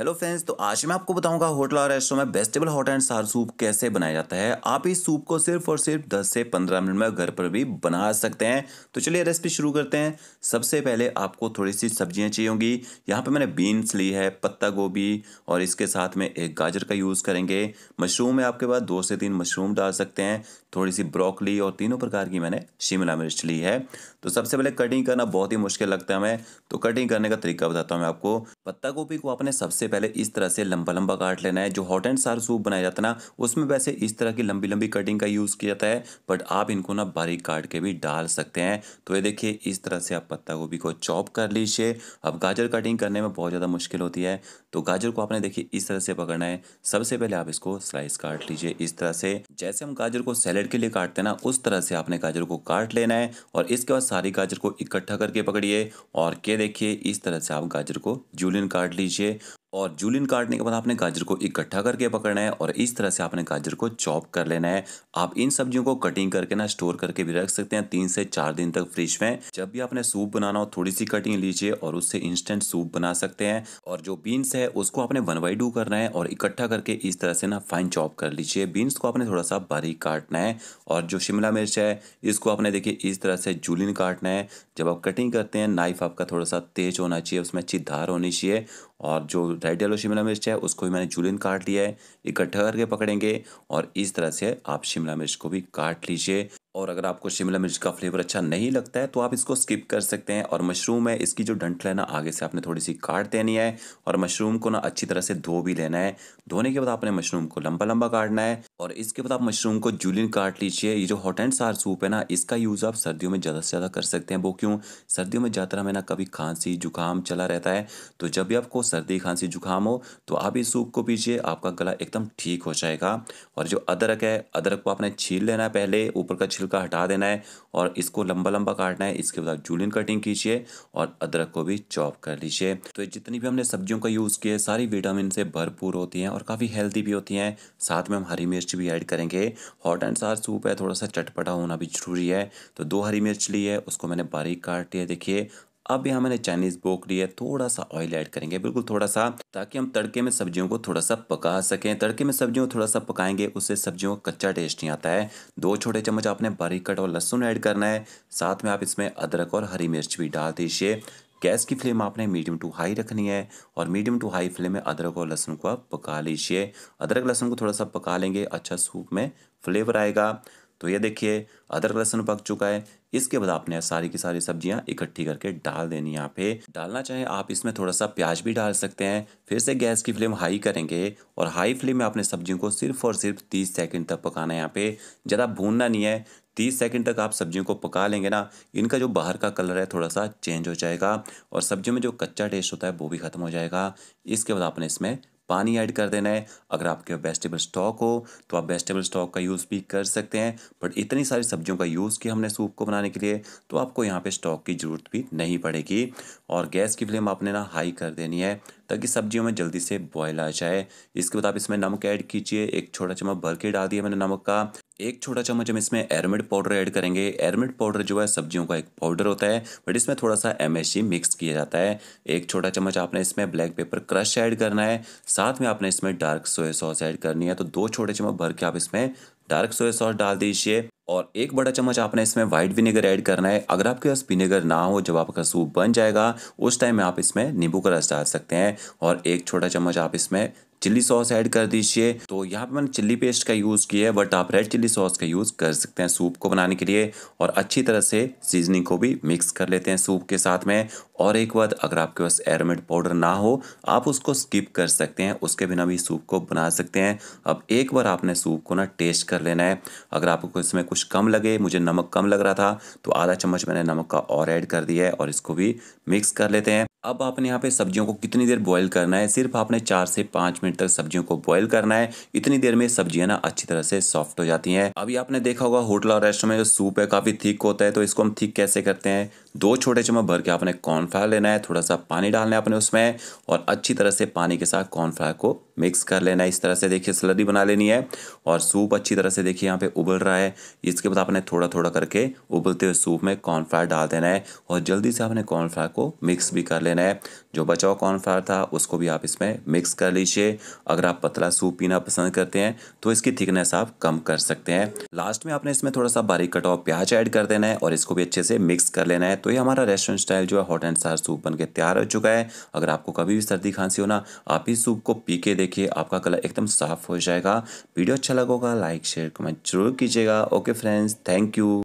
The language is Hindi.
हेलो फ्रेंड्स तो आज मैं आपको बताऊंगा होटल और रेस्टोरेंट में vegetable hot and sour soup कैसे बनाया जाता है आप इस सूप को सिर्फ और सिर्फ 10 से 15 मिनट में घर पर भी बना सकते हैं तो चलिए रेसिपी शुरू करते हैं सबसे पहले आपको थोड़ी सी सब्जियां चाहिए होंगी यहाँ पे मैंने बीन्स ली है पत्ता गोभी और इसके साथ में एक गाजर का यूज़ करेंगे मशरूम है आपके पास दो से तीन मशरूम डाल सकते हैं थोड़ी सी ब्रोकली और तीनों प्रकार की मैंने शिमला मिर्च ली है तो सबसे पहले कटिंग करना बहुत ही मुश्किल लगता है हमें तो कटिंग करने का तरीका बताता हूँ मैं आपको पत्ता गोभी को आपने सबसे पहले इस तरह से लंबा लंबा काट लेना है जो हॉट एंड सार सूप बनाया जाता है ना उसमें वैसे इस तरह की लंबी लंबी कटिंग का यूज़ किया जाता है बट आप इनको ना बारीक काट के भी डाल सकते हैं तो ये देखिए इस तरह से आप पत्ता गोभी को चॉप कर लीजिए अब गाजर कटिंग करने में बहुत ज़्यादा मुश्किल होती है तो गाजर को आपने देखिए इस तरह से पकड़ना है सबसे पहले आप इसको स्लाइस काट लीजिए इस तरह से जैसे हम गाजर को सैलड के लिए काटते हैं ना उस तरह से आपने गाजर को काट लेना है और इसके बाद सारी गाजर को इकट्ठा करके पकड़िए और के देखिए इस तरह से आप गाजर को जूस ड्यूलिन काट लीजिए और जूलिन काटने के बाद आपने गाजर को इकट्ठा करके पकड़ना है और इस तरह से आपने गाजर को चॉप कर लेना है आप इन सब्जियों को कटिंग करके ना स्टोर करके भी रख सकते हैं तीन से चार दिन तक फ्रिज में जब भी आपने सूप बनाना हो थोड़ी सी कटिंग लीजिए और उससे इंस्टेंट सूप बना सकते हैं और जो बीन्स है उसको आपने वन बाई डू करना है और इकट्ठा करके इस तरह से ना फाइन चॉप कर लीजिए बीन्स को आपने थोड़ा सा बारीक काटना है और जो शिमला मिर्च है इसको आपने देखिए इस तरह से जूलिन काटना है जब आप कटिंग करते हैं नाइफ आपका थोड़ा सा तेज होना चाहिए उसमें अच्छी धार होनी चाहिए और जो राइट येलो शिमला मिर्च है उसको भी मैंने जुलिन काट लिया है इकट्ठा करके पकड़ेंगे और इस तरह से आप शिमला मिर्च को भी काट लीजिए और अगर आपको शिमला मिर्च का फ्लेवर अच्छा नहीं लगता है तो आप इसको स्किप कर सकते हैं और मशरूम है इसकी जो डंठल है ना आगे से आपने थोड़ी सी काट देनी है और मशरूम को ना अच्छी तरह से धो भी लेना है धोने के बाद आपने मशरूम को लंबा लंबा काटना है और इसके बाद आप मशरूम को जूलियन काट लीजिए ये जो हॉट एंड सार सूप है ना इसका यूज़ आप सर्दियों में ज़्यादा से ज़्यादा कर सकते हैं वो क्यों सर्दियों में ज़्यादा हमें ना कभी खांसी जुकाम चला रहता है तो जब भी आपको सर्दी खांसी जुकाम हो तो आप इस सूप को पीजिए आपका गला एकदम ठीक हो जाएगा और जो अदरक है अदरक को आपने छील लेना है पहले ऊपर का छिलका हटा देना है और इसको लंबा लंबा काटना है इसके बाद जूलियन कटिंग कीजिए और अदरक को भी चॉप कर लीजिए तो जितनी भी हमने सब्जियों का यूज़ किया है सारी विटामिन से भरपूर होती हैं और काफ़ी हेल्दी भी होती हैं साथ में हम हरी मिर्च मिर्च भी ऐड करेंगे हॉट एंड सार सूप है थोड़ा सा चटपटा होना भी ज़रूरी है तो दो हरी मिर्च ली है उसको मैंने बारीक काट लिया देखिए अब यहाँ मैंने चाइनीज़ बोक लिया है थोड़ा सा ऑयल ऐड करेंगे बिल्कुल थोड़ा सा ताकि हम तड़के में सब्जियों को थोड़ा सा पका सकें तड़के में सब्जियों को थोड़ा सा पकाएंगे उससे सब्जियों का कच्चा टेस्ट नहीं आता है दो छोटे चम्मच आपने बारीक कट और लहसुन ऐड करना है साथ में आप इसमें अदरक और हरी मिर्च भी डाल दीजिए गैस की फ्लेम आपने मीडियम टू हाई रखनी है और मीडियम टू हाई फ्लेम में अदरक और लहसुन को आप पका लीजिए अदरक लहसुन को थोड़ा सा पका लेंगे अच्छा सूप में फ्लेवर आएगा तो ये देखिए अदरक लहसुन पक चुका है इसके बाद आपने सारी की सारी सब्जियां इकट्ठी करके डाल देनी यहाँ पे डालना चाहे आप इसमें थोड़ा सा प्याज भी डाल सकते हैं फिर से गैस की फ्लेम हाई करेंगे और हाई फ्लेम में आपने सब्जियों को सिर्फ और सिर्फ तीस सेकंड तक पकाना है यहाँ पे ज़्यादा भूनना नहीं है तीस सेकंड तक आप सब्जियों को पका लेंगे ना इनका जो बाहर का कलर है थोड़ा सा चेंज हो जाएगा और सब्जियों में जो कच्चा टेस्ट होता है वो भी ख़त्म हो जाएगा इसके बाद आपने इसमें पानी ऐड कर देना है अगर आपके वेजिटेबल स्टॉक हो तो आप वेजिटेबल स्टॉक का यूज़ भी कर सकते हैं बट इतनी सारी सब्जियों का यूज़ किया हमने सूप को बनाने के लिए तो आपको यहाँ पर स्टॉक की ज़रूरत भी नहीं पड़ेगी और गैस की फ्लेम आपने ना हाई कर देनी है ताकि सब्जियों में जल्दी से बॉयल आ जाए इसके बाद आप इसमें नमक ऐड कीजिए एक छोटा चम्मच भर के डाल दिया मैंने नमक का एक छोटा चम्मच हम इसमें एरमिड पाउडर ऐड करेंगे एरमिड पाउडर जो है सब्जियों का एक पाउडर होता है बट इसमें थोड़ा सा एम मिक्स किया जाता है एक छोटा चम्मच आपने इसमें ब्लैक पेपर क्रश ऐड करना है साथ में आपने इसमें डार्क सोया सॉस ऐड करनी है तो दो छोटे चम्मच भर के आप इसमें डार्क सोया सॉस डाल दीजिए और एक बड़ा चम्मच आपने इसमें वाइट विनेगर ऐड करना है अगर आपके पास विनेगर ना हो जब आपका सूप बन जाएगा उस टाइम में आप इसमें नींबू का रस डाल सकते हैं और एक छोटा चम्मच आप इसमें चिल्ली सॉस ऐड कर दीजिए तो यहाँ पे मैंने चिल्ली पेस्ट का यूज़ किया है बट आप रेड चिल्ली सॉस का यूज़ कर सकते हैं सूप को बनाने के लिए और अच्छी तरह से सीजनिंग को भी मिक्स कर लेते हैं सूप के साथ में और एक बात अगर आपके पास एरोमेट पाउडर ना हो आप उसको स्किप कर सकते हैं उसके बिना भी सूप को बना सकते हैं अब एक बार आपने सूप को ना टेस्ट कर लेना है अगर आपको इसमें कुछ कम लगे मुझे नमक कम लग रहा था तो आधा चम्मच मैंने नमक का और ऐड कर दिया है और इसको भी मिक्स कर लेते हैं अब आपने यहाँ पे सब्जियों को कितनी देर बॉईल करना है सिर्फ आपने चार से पाँच मिनट मिनट तक सब्जियों को बॉयल करना है इतनी देर में सब्जियां ना अच्छी तरह से सॉफ्ट हो जाती हैं अभी आपने देखा होगा होटल और रेस्टोरेंट में जो सूप है काफी थिक होता है तो इसको हम थिक कैसे करते हैं दो छोटे चम्मच भर के आपने कॉर्नफ्लावर लेना है थोड़ा सा पानी डालना है अपने उसमें और अच्छी तरह से पानी के साथ कॉर्नफ्लावर को मिक्स कर लेना है इस तरह से देखिए स्लरी बना लेनी है और सूप अच्छी तरह से देखिए यहाँ पे उबल रहा है इसके बाद आपने थोड़ा थोड़ा करके उबलते हुए सूप में कॉर्नफ्लावर डाल देना है और जल्दी से आपने कॉर्नफ्लावर को मिक्स भी कर लेना है जो बचा हुआ कॉर्नफ्लावर था उसको भी आप इसमें मिक्स कर लीजिए अगर आप पतला सूप पीना पसंद करते हैं तो इसकी थिकनेस आप कम कर सकते हैं लास्ट में आपने इसमें थोड़ा सा बारीक कटा हुआ प्याज ऐड कर देना है और इसको भी अच्छे से मिक्स कर लेना है तो ये हमारा रेस्टोरेंट स्टाइल जो है हॉट एंड सार सूप बन के तैयार हो चुका है अगर आपको कभी भी सर्दी खांसी होना आप इस सूप को पी के देखिए आपका कलर एकदम साफ हो जाएगा वीडियो अच्छा लगेगा लाइक शेयर कमेंट जरूर कीजिएगा ओके फ्रेंड्स थैंक यू